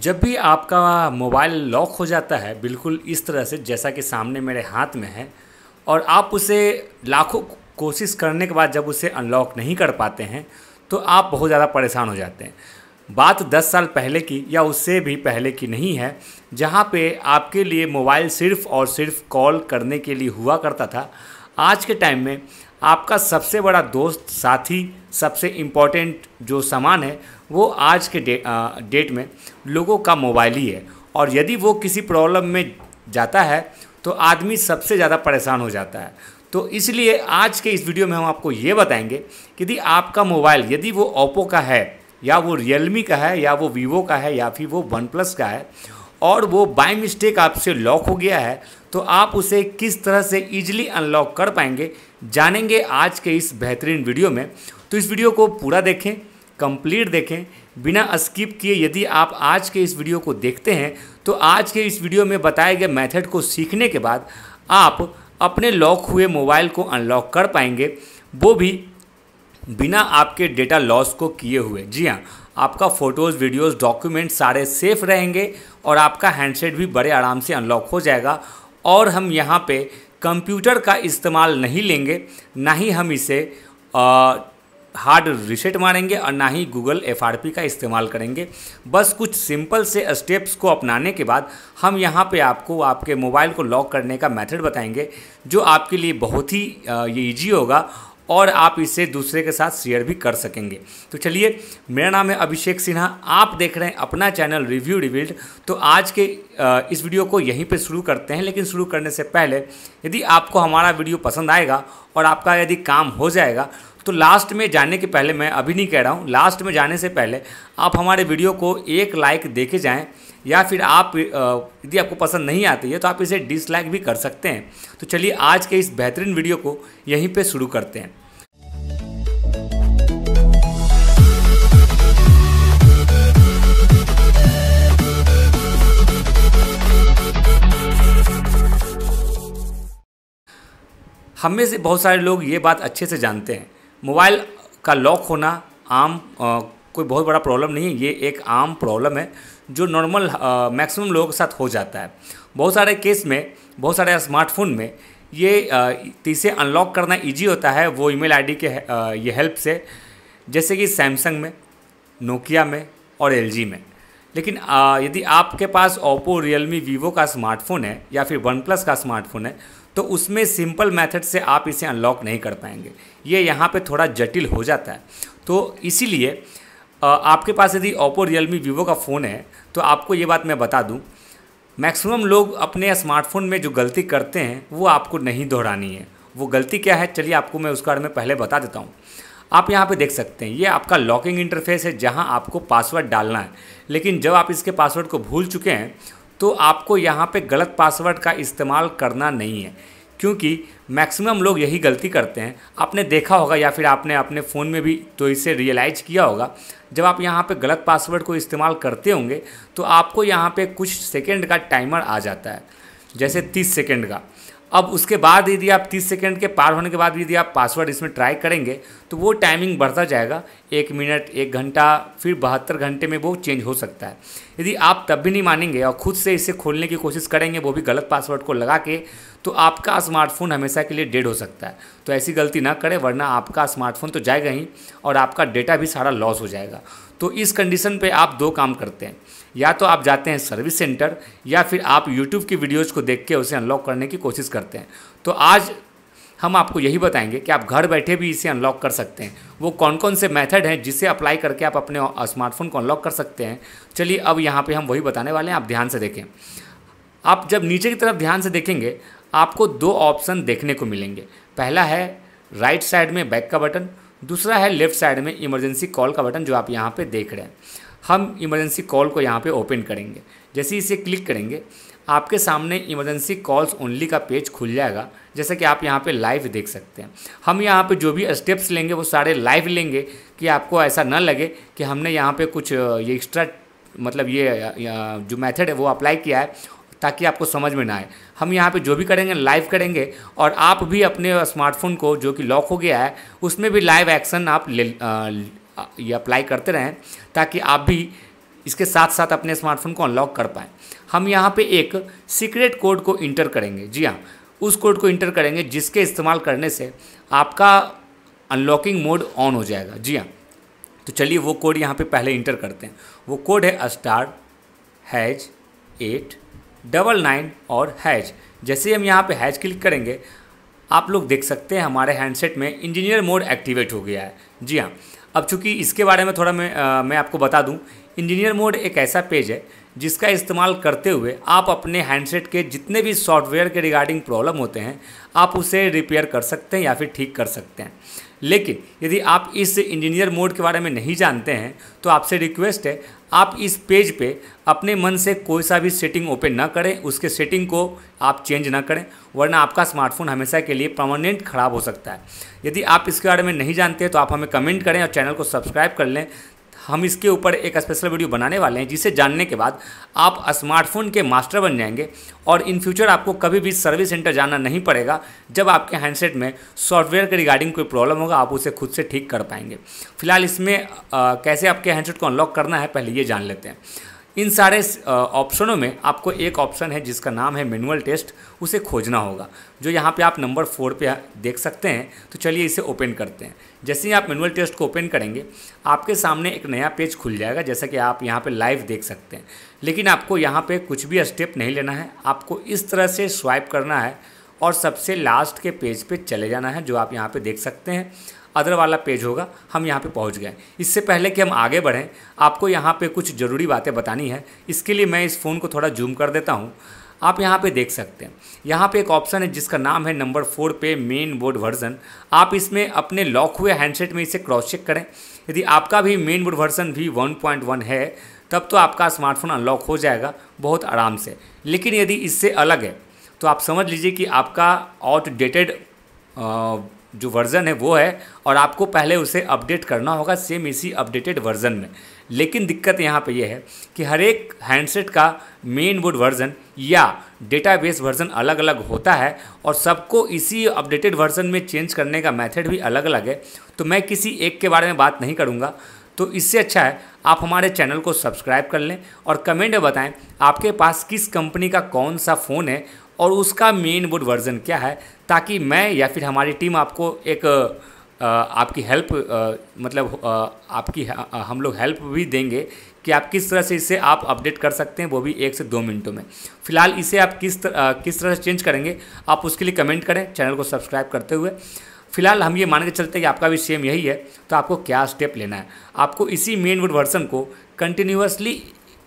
जब भी आपका मोबाइल लॉक हो जाता है बिल्कुल इस तरह से जैसा कि सामने मेरे हाथ में है और आप उसे लाखों कोशिश करने के बाद जब उसे अनलॉक नहीं कर पाते हैं तो आप बहुत ज़्यादा परेशान हो जाते हैं बात 10 साल पहले की या उससे भी पहले की नहीं है जहाँ पे आपके लिए मोबाइल सिर्फ और सिर्फ कॉल करने के लिए हुआ करता था आज के टाइम में आपका सबसे बड़ा दोस्त साथी सबसे इम्पॉर्टेंट जो सामान है वो आज के डे आ, डेट में लोगों का मोबाइल ही है और यदि वो किसी प्रॉब्लम में जाता है तो आदमी सबसे ज़्यादा परेशान हो जाता है तो इसलिए आज के इस वीडियो में हम आपको ये बताएंगे कि यदि आपका मोबाइल यदि वो ओप्पो का है या वो रियलमी का है या वो वीवो का है या फिर वो वन प्लस का है और वो बाई मिस्टेक आपसे लॉक हो गया है तो आप उसे किस तरह से ईजिली अनलॉक कर पाएंगे जानेंगे आज के इस बेहतरीन वीडियो में तो इस वीडियो को पूरा देखें कंप्लीट देखें बिना स्किप किए यदि आप आज के इस वीडियो को देखते हैं तो आज के इस वीडियो में बताए गए मेथड को सीखने के बाद आप अपने लॉक हुए मोबाइल को अनलॉक कर पाएंगे वो भी बिना आपके डेटा लॉस को किए हुए जी हाँ आपका फ़ोटोज़ वीडियोज़ डॉक्यूमेंट सारे सेफ़ रहेंगे और आपका हैंडसेट भी बड़े आराम से अनलॉक हो जाएगा और हम यहाँ पे कंप्यूटर का इस्तेमाल नहीं लेंगे ना ही हम इसे आ, हार्ड रिसेट मारेंगे और ना ही गूगल एफ का इस्तेमाल करेंगे बस कुछ सिंपल से स्टेप्स को अपनाने के बाद हम यहाँ पे आपको आपके मोबाइल को लॉक करने का मेथड बताएंगे जो आपके लिए बहुत ही ईजी होगा और आप इसे दूसरे के साथ शेयर भी कर सकेंगे तो चलिए मेरा नाम है अभिषेक सिन्हा आप देख रहे हैं अपना चैनल रिव्यू रिविल्ड तो आज के इस वीडियो को यहीं पे शुरू करते हैं लेकिन शुरू करने से पहले यदि आपको हमारा वीडियो पसंद आएगा और आपका यदि काम हो जाएगा तो लास्ट में जाने के पहले मैं अभी नहीं कह रहा हूँ लास्ट में जाने से पहले आप हमारे वीडियो को एक लाइक देखे जाएँ या फिर आप यदि आपको पसंद नहीं आती है तो आप इसे डिसलाइक भी कर सकते हैं तो चलिए आज के इस बेहतरीन वीडियो को यहीं पर शुरू करते हैं हमें से बहुत सारे लोग ये बात अच्छे से जानते हैं मोबाइल का लॉक होना आम आ, कोई बहुत बड़ा प्रॉब्लम नहीं है ये एक आम प्रॉब्लम है जो नॉर्मल मैक्सिमम लोगों के साथ हो जाता है बहुत सारे केस में बहुत सारे स्मार्टफोन में ये इसे अनलॉक करना इजी होता है वो ईमेल आईडी के आ, ये हेल्प से जैसे कि सैमसंग में नोकिया में और एलजी में लेकिन यदि आपके पास ओप्पो रियलमी वीवो का स्मार्टफोन है या फिर वन प्लस का स्मार्टफोन है तो उसमें सिंपल मेथड से आप इसे अनलॉक नहीं कर पाएंगे ये यहाँ पे थोड़ा जटिल हो जाता है तो इसीलिए आपके पास यदि ओप्पो रियलमी वीवो का फ़ोन है तो आपको ये बात मैं बता दूँ मैक्सिमम लोग अपने स्मार्टफोन में जो गलती करते हैं वो आपको नहीं दोहरानी है वो गलती क्या है चलिए आपको मैं उसका में पहले बता देता हूँ आप यहाँ पे देख सकते हैं ये आपका लॉकिंग इंटरफेस है जहाँ आपको पासवर्ड डालना है लेकिन जब आप इसके पासवर्ड को भूल चुके हैं तो आपको यहाँ पे गलत पासवर्ड का इस्तेमाल करना नहीं है क्योंकि मैक्सिमम लोग यही गलती करते हैं आपने देखा होगा या फिर आपने अपने फ़ोन में भी तो इसे रियलाइज़ किया होगा जब आप यहाँ पे गलत पासवर्ड को इस्तेमाल करते होंगे तो आपको यहाँ पे कुछ सेकंड का टाइमर आ जाता है जैसे 30 सेकंड का अब उसके बाद यदि आप 30 सेकंड के पार होने के बाद यदि आप पासवर्ड इसमें ट्राई करेंगे तो वो टाइमिंग बढ़ता जाएगा एक मिनट एक घंटा फिर बहत्तर घंटे में वो चेंज हो सकता है यदि आप तब भी नहीं मानेंगे और ख़ुद से इसे खोलने की कोशिश करेंगे वो भी गलत पासवर्ड को लगा के तो आपका स्मार्टफोन हमेशा के लिए डेड हो सकता है तो ऐसी गलती ना करें वरना आपका स्मार्टफोन तो जाएगा ही और आपका डेटा भी सारा लॉस हो जाएगा तो इस कंडीशन पे आप दो काम करते हैं या तो आप जाते हैं सर्विस सेंटर या फिर आप यूट्यूब की वीडियोज़ को देख के उसे अनलॉक करने की कोशिश करते हैं तो आज हम आपको यही बताएंगे कि आप घर बैठे भी इसे अनलॉक कर सकते हैं वो कौन कौन से मेथड हैं जिसे अप्लाई करके आप अपने स्मार्टफोन को अनलॉक कर सकते हैं चलिए अब यहाँ पे हम वही बताने वाले हैं आप ध्यान से देखें आप जब नीचे की तरफ ध्यान से देखेंगे आपको दो ऑप्शन देखने को मिलेंगे पहला है राइट साइड में बैक का बटन दूसरा है लेफ्ट साइड में इमरजेंसी कॉल का बटन जो आप यहाँ पे देख रहे हैं हम इमरजेंसी कॉल को यहाँ पे ओपन करेंगे जैसे इसे क्लिक करेंगे आपके सामने इमरजेंसी कॉल्स ओनली का पेज खुल जाएगा जैसा कि आप यहाँ पे लाइव देख सकते हैं हम यहाँ पे जो भी स्टेप्स लेंगे वो सारे लाइव लेंगे कि आपको ऐसा ना लगे कि हमने यहाँ पे कुछ ये एक्स्ट्रा मतलब ये जो मेथड है वो अप्लाई किया है ताकि आपको समझ में ना आए हम यहाँ पे जो भी करेंगे लाइव करेंगे और आप भी अपने स्मार्टफोन को जो कि लॉक हो गया है उसमें भी लाइव एक्शन आप ले ये अप्लाई करते रहें ताकि आप भी इसके साथ साथ अपने स्मार्टफोन को अनलॉक कर पाएँ हम यहाँ पर एक सीक्रेट कोड को इंटर करेंगे जी हाँ उस कोड को इंटर करेंगे जिसके इस्तेमाल करने से आपका अनलॉकिंग मोड ऑन हो जाएगा जी हाँ तो चलिए वो कोड यहाँ पे पहले इंटर करते हैं वो कोड है star hash eight double nine और हैज जैसे ही हम यहाँ पे हैज क्लिक करेंगे आप लोग देख सकते हैं हमारे हैंडसेट में इंजीनियर मोड एक्टिवेट हो गया है जी हाँ अब चूंकि इसके बारे में थोड़ा मैं आ, मैं आपको बता दूं इंजीनियर मोड एक ऐसा पेज है जिसका इस्तेमाल करते हुए आप अपने हैंडसेट के जितने भी सॉफ्टवेयर के रिगार्डिंग प्रॉब्लम होते हैं आप उसे रिपेयर कर सकते हैं या फिर ठीक कर सकते हैं लेकिन यदि आप इस इंजीनियर मोड के बारे में नहीं जानते हैं तो आपसे रिक्वेस्ट है आप इस पेज पे अपने मन से कोई सा भी सेटिंग ओपन ना करें उसके सेटिंग को आप चेंज ना करें वरना आपका स्मार्टफोन हमेशा के लिए परमानेंट ख़राब हो सकता है यदि आप इसके बारे में नहीं जानते तो आप हमें कमेंट करें और चैनल को सब्सक्राइब कर लें हम इसके ऊपर एक स्पेशल वीडियो बनाने वाले हैं जिसे जानने के बाद आप स्मार्टफोन के मास्टर बन जाएंगे और इन फ्यूचर आपको कभी भी सर्विस सेंटर जाना नहीं पड़ेगा जब आपके हैंडसेट में सॉफ्टवेयर के रिगार्डिंग कोई प्रॉब्लम होगा आप उसे खुद से ठीक कर पाएंगे फिलहाल इसमें आ, कैसे आपके हैंडसेट को अनलॉक करना है पहले ये जान लेते हैं इन सारे ऑप्शनों में आपको एक ऑप्शन है जिसका नाम है मैनुअल टेस्ट उसे खोजना होगा जो यहाँ पे आप नंबर फोर पे देख सकते हैं तो चलिए इसे ओपन करते हैं जैसे ही आप मैनुअल टेस्ट को ओपन करेंगे आपके सामने एक नया पेज खुल जाएगा जैसा कि आप यहाँ पे लाइव देख सकते हैं लेकिन आपको यहाँ पर कुछ भी स्टेप नहीं लेना है आपको इस तरह से स्वाइप करना है और सबसे लास्ट के पेज पे चले जाना है जो आप यहाँ पर देख सकते हैं अदर वाला पेज होगा हम यहाँ पे पहुँच गए इससे पहले कि हम आगे बढ़ें आपको यहाँ पे कुछ ज़रूरी बातें बतानी है इसके लिए मैं इस फ़ोन को थोड़ा जूम कर देता हूँ आप यहाँ पे देख सकते हैं यहाँ पे एक ऑप्शन है जिसका नाम है नंबर फोर पे मेन बोर्ड वर्जन आप इसमें अपने लॉक हुए हैंडसेट में इसे क्रॉस चेक करें यदि आपका भी मेन बोर्ड वर्जन भी वन है तब तो आपका स्मार्टफोन अनलॉक हो जाएगा बहुत आराम से लेकिन यदि इससे अलग है तो आप समझ लीजिए कि आपका आउटडेटेड जो वर्ज़न है वो है और आपको पहले उसे अपडेट करना होगा सेम इसी अपडेटेड वर्ज़न में लेकिन दिक्कत यहाँ पे ये है कि हर एक हैंडसेट का मेन बोर्ड वर्ज़न या डेटाबेस वर्ज़न अलग अलग होता है और सबको इसी अपडेटेड वर्ज़न में चेंज करने का मेथड भी अलग अलग है तो मैं किसी एक के बारे में बात नहीं करूँगा तो इससे अच्छा है आप हमारे चैनल को सब्सक्राइब कर लें और कमेंट में बताएं आपके पास किस कंपनी का कौन सा फ़ोन है और उसका मेन बोर्ड वर्जन क्या है ताकि मैं या फिर हमारी टीम आपको एक आपकी हेल्प मतलब आपकी हम लोग हेल्प भी देंगे कि आप किस तरह से इसे आप अपडेट कर सकते हैं वो भी एक से दो मिनटों में फिलहाल इसे आप किस तर, किस तरह से चेंज करेंगे आप उसके लिए कमेंट करें चैनल को सब्सक्राइब करते हुए फिलहाल हम ये मान के चलते हैं कि आपका भी सेम यही है तो आपको क्या स्टेप लेना है आपको इसी मेन वुड वर्सन को कंटिन्यूसली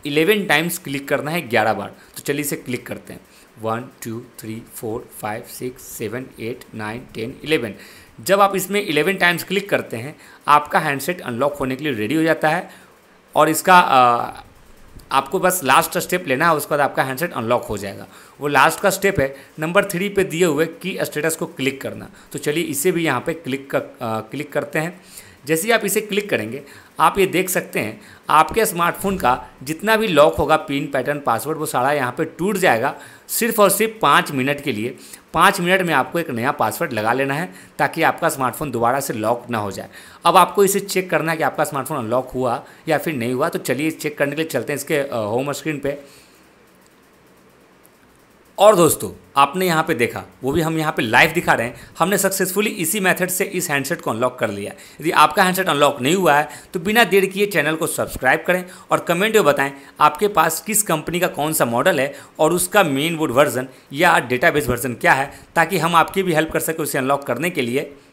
एलेवन टाइम्स क्लिक करना है ग्यारह बार तो चलिए इसे क्लिक करते हैं one two three four five six seven eight nine ten eleven जब आप इसमें इलेवन टाइम्स क्लिक करते हैं आपका हैंडसेट अनलॉक होने के लिए रेडी हो जाता है और इसका आ, आपको बस लास्ट स्टेप लेना है उसके बाद आपका हैंडसेट अनलॉक हो जाएगा वो लास्ट का स्टेप है नंबर थ्री पे दिए हुए की स्टेटस को क्लिक करना तो चलिए इसे भी यहाँ पे क्लिक कर, आ, क्लिक करते हैं जैसे ही आप इसे क्लिक करेंगे आप ये देख सकते हैं आपके स्मार्टफोन का जितना भी लॉक होगा पिन पैटर्न पासवर्ड वो सारा यहाँ पर टूट जाएगा सिर्फ और सिर्फ पाँच मिनट के लिए पाँच मिनट में आपको एक नया पासवर्ड लगा लेना है ताकि आपका स्मार्टफोन दोबारा से लॉक ना हो जाए अब आपको इसे चेक करना है कि आपका स्मार्टफोन अनलॉक हुआ या फिर नहीं हुआ तो चलिए चेक करने के लिए चलते हैं इसके होम स्क्रीन पर और दोस्तों आपने यहाँ पे देखा वो भी हम यहाँ पे लाइव दिखा रहे हैं हमने सक्सेसफुली इसी मेथड से इस हैंडसेट को अनलॉक कर लिया यदि आपका हैंडसेट अनलॉक नहीं हुआ है तो बिना देर किए चैनल को सब्सक्राइब करें और कमेंट में बताएं आपके पास किस कंपनी का कौन सा मॉडल है और उसका मेन बोर्ड वर्जन या डेटाबेस वर्जन क्या है ताकि हम आपकी भी हेल्प कर सकें उसे अनलॉक करने के लिए